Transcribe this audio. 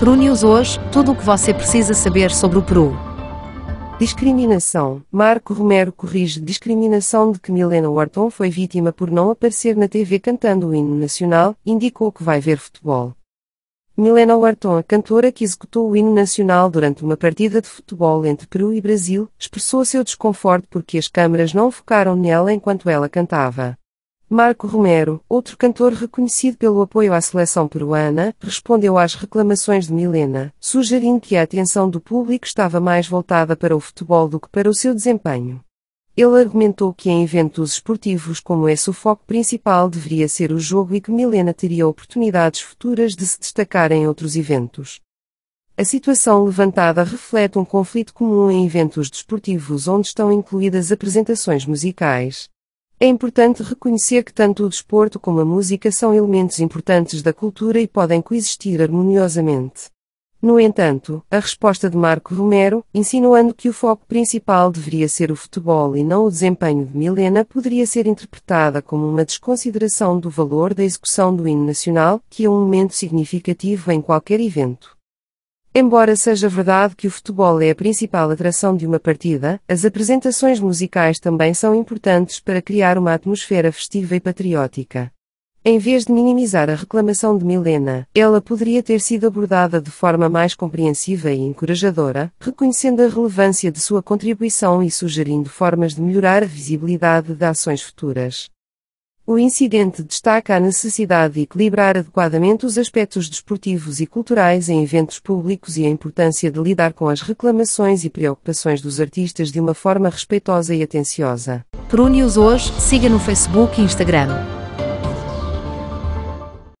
Peru News hoje, tudo o que você precisa saber sobre o Peru. Discriminação. Marco Romero corrige discriminação de que Milena Wharton foi vítima por não aparecer na TV cantando o hino nacional, indicou que vai ver futebol. Milena Wharton, a cantora que executou o hino nacional durante uma partida de futebol entre Peru e Brasil, expressou seu desconforto porque as câmaras não focaram nela enquanto ela cantava. Marco Romero, outro cantor reconhecido pelo apoio à seleção peruana, respondeu às reclamações de Milena, sugerindo que a atenção do público estava mais voltada para o futebol do que para o seu desempenho. Ele argumentou que em eventos esportivos como esse o foco principal deveria ser o jogo e que Milena teria oportunidades futuras de se destacar em outros eventos. A situação levantada reflete um conflito comum em eventos desportivos onde estão incluídas apresentações musicais. É importante reconhecer que tanto o desporto como a música são elementos importantes da cultura e podem coexistir harmoniosamente. No entanto, a resposta de Marco Romero, insinuando que o foco principal deveria ser o futebol e não o desempenho de Milena, poderia ser interpretada como uma desconsideração do valor da execução do hino nacional, que é um momento significativo em qualquer evento. Embora seja verdade que o futebol é a principal atração de uma partida, as apresentações musicais também são importantes para criar uma atmosfera festiva e patriótica. Em vez de minimizar a reclamação de Milena, ela poderia ter sido abordada de forma mais compreensiva e encorajadora, reconhecendo a relevância de sua contribuição e sugerindo formas de melhorar a visibilidade de ações futuras. O incidente destaca a necessidade de equilibrar adequadamente os aspectos desportivos e culturais em eventos públicos e a importância de lidar com as reclamações e preocupações dos artistas de uma forma respeitosa e atenciosa. Prune-os hoje, siga no Facebook e Instagram.